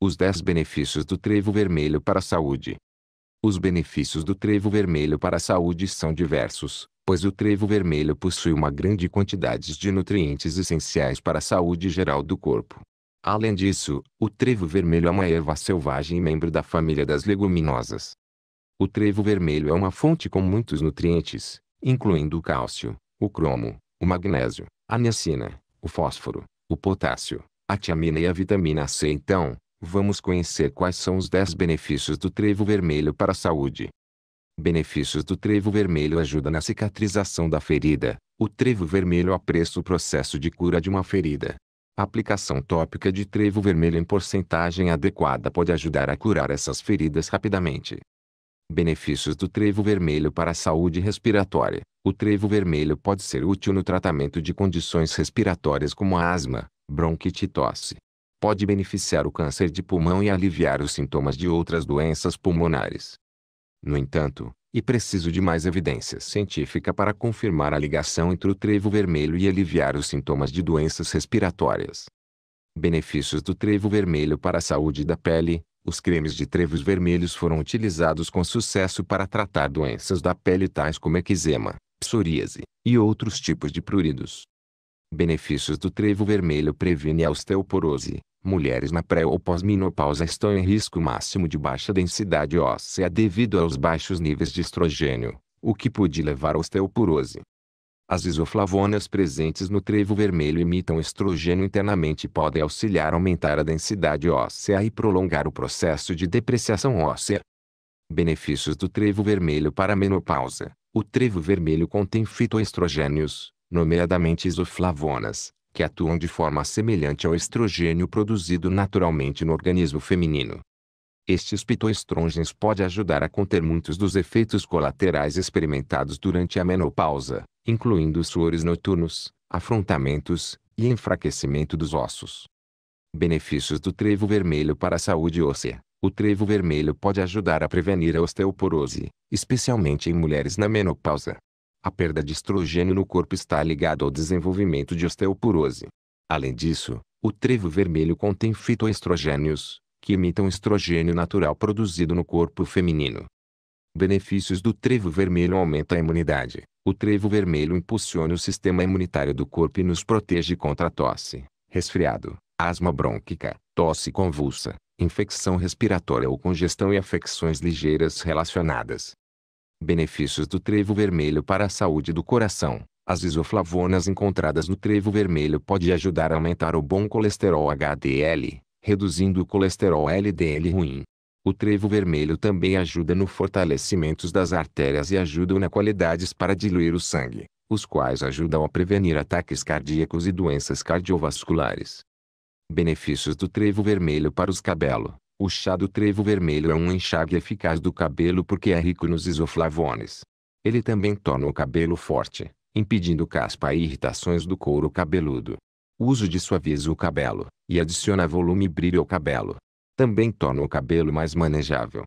Os 10 benefícios do trevo vermelho para a saúde. Os benefícios do trevo vermelho para a saúde são diversos, pois o trevo vermelho possui uma grande quantidade de nutrientes essenciais para a saúde geral do corpo. Além disso, o trevo vermelho é uma erva selvagem e membro da família das leguminosas. O trevo vermelho é uma fonte com muitos nutrientes, incluindo o cálcio, o cromo, o magnésio, a niacina, o fósforo, o potássio, a tiamina e a vitamina C. Então, Vamos conhecer quais são os 10 benefícios do trevo vermelho para a saúde. Benefícios do trevo vermelho ajuda na cicatrização da ferida. O trevo vermelho apressa o processo de cura de uma ferida. A aplicação tópica de trevo vermelho em porcentagem adequada pode ajudar a curar essas feridas rapidamente. Benefícios do trevo vermelho para a saúde respiratória. O trevo vermelho pode ser útil no tratamento de condições respiratórias como a asma, bronquite e tosse pode beneficiar o câncer de pulmão e aliviar os sintomas de outras doenças pulmonares. No entanto, e preciso de mais evidência científica para confirmar a ligação entre o trevo vermelho e aliviar os sintomas de doenças respiratórias. Benefícios do trevo vermelho para a saúde da pele. Os cremes de trevos vermelhos foram utilizados com sucesso para tratar doenças da pele tais como eczema, psoríase e outros tipos de pruridos. Benefícios do trevo vermelho previne a osteoporose, Mulheres na pré ou pós-menopausa estão em risco máximo de baixa densidade óssea devido aos baixos níveis de estrogênio, o que pode levar à osteoporose. As isoflavonas presentes no trevo vermelho imitam estrogênio internamente e podem auxiliar a aumentar a densidade óssea e prolongar o processo de depreciação óssea. Benefícios do trevo vermelho para a menopausa. O trevo vermelho contém fitoestrogênios, nomeadamente isoflavonas, que atuam de forma semelhante ao estrogênio produzido naturalmente no organismo feminino. Estes pitoestrogens podem ajudar a conter muitos dos efeitos colaterais experimentados durante a menopausa, incluindo suores noturnos, afrontamentos e enfraquecimento dos ossos. Benefícios do trevo vermelho para a saúde óssea. O trevo vermelho pode ajudar a prevenir a osteoporose, especialmente em mulheres na menopausa. A perda de estrogênio no corpo está ligada ao desenvolvimento de osteoporose. Além disso, o trevo vermelho contém fitoestrogênios, que imitam estrogênio natural produzido no corpo feminino. Benefícios do trevo vermelho aumenta a imunidade. O trevo vermelho impulsiona o sistema imunitário do corpo e nos protege contra tosse, resfriado, asma brônquica, tosse convulsa, infecção respiratória ou congestão e afecções ligeiras relacionadas. Benefícios do trevo vermelho para a saúde do coração. As isoflavonas encontradas no trevo vermelho podem ajudar a aumentar o bom colesterol HDL, reduzindo o colesterol LDL ruim. O trevo vermelho também ajuda no fortalecimento das artérias e ajuda na qualidades para diluir o sangue, os quais ajudam a prevenir ataques cardíacos e doenças cardiovasculares. Benefícios do trevo vermelho para os cabelos. O chá do trevo vermelho é um enxague eficaz do cabelo porque é rico nos isoflavones. Ele também torna o cabelo forte, impedindo caspa e irritações do couro cabeludo. O uso de suaviza o cabelo e adiciona volume e brilho ao cabelo. Também torna o cabelo mais manejável,